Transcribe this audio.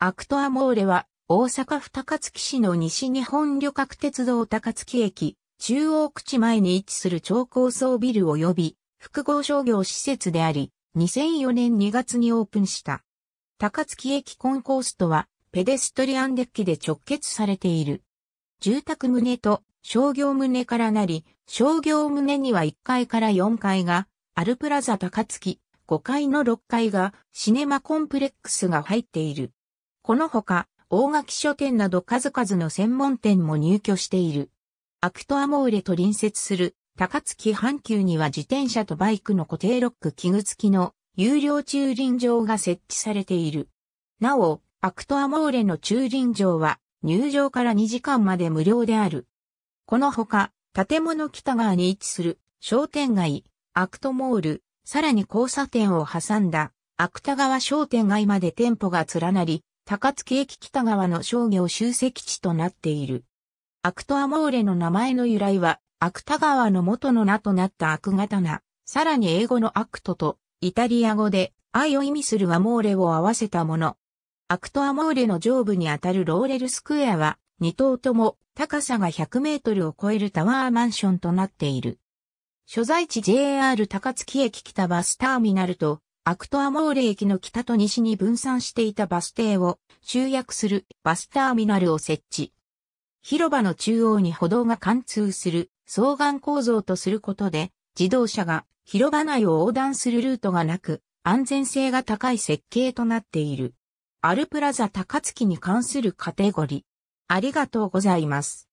アクトアモーレは、大阪府高槻市の西日本旅客鉄道高槻駅、中央口前に位置する超高層ビル及び、複合商業施設であり、2004年2月にオープンした。高槻駅コンコースとは、ペデストリアンデッキで直結されている。住宅棟と商業棟からなり、商業棟には1階から4階が、アルプラザ高槻、5階の6階が、シネマコンプレックスが入っている。このほか、大垣書店など数々の専門店も入居している。アクトアモーレと隣接する高槻阪急には自転車とバイクの固定ロック器具付きの有料駐輪場が設置されている。なお、アクトアモーレの駐輪場は入場から2時間まで無料である。このほか、建物北側に位置する商店街、アクトモール、さらに交差点を挟んだ、アクタ川商店街まで店舗が連なり、高槻駅北側の商業集積地となっている。アクトアモーレの名前の由来は、アクタ川の元の名となったアクガタナ、さらに英語のアクトと、イタリア語で、愛を意味するアモーレを合わせたもの。アクトアモーレの上部にあたるローレルスクエアは、2棟とも高さが100メートルを超えるタワーマンションとなっている。所在地 JR 高槻駅北バスターミナルとアクトアモーレ駅の北と西に分散していたバス停を集約するバスターミナルを設置。広場の中央に歩道が貫通する双眼構造とすることで自動車が広場内を横断するルートがなく安全性が高い設計となっている。アルプラザ高槻に関するカテゴリー。ありがとうございます。